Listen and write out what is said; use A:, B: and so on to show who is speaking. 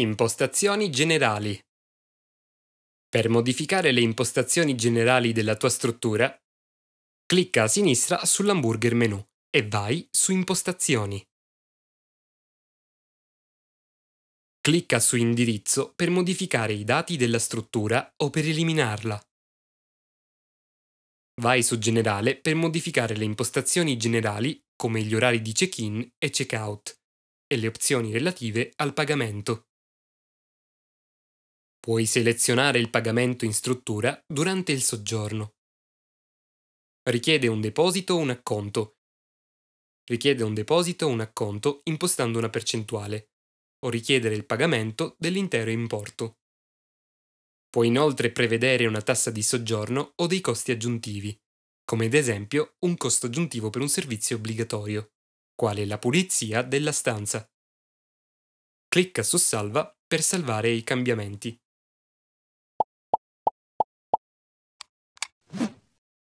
A: Impostazioni generali. Per modificare le impostazioni generali della tua struttura, clicca a sinistra sull'hamburger menu e
B: vai su Impostazioni. Clicca
A: su Indirizzo per modificare i dati della struttura o per eliminarla. Vai su Generale per modificare le impostazioni generali come gli orari di check-in e check-out e le opzioni relative al pagamento. Puoi selezionare il pagamento in struttura durante il soggiorno. Richiede un deposito o un acconto. Richiede un deposito o un acconto impostando una percentuale o richiedere il pagamento dell'intero importo. Puoi inoltre prevedere una tassa di soggiorno o dei costi aggiuntivi, come ad esempio un costo aggiuntivo per un servizio obbligatorio, quale la pulizia della stanza. Clicca su Salva
B: per salvare i cambiamenti.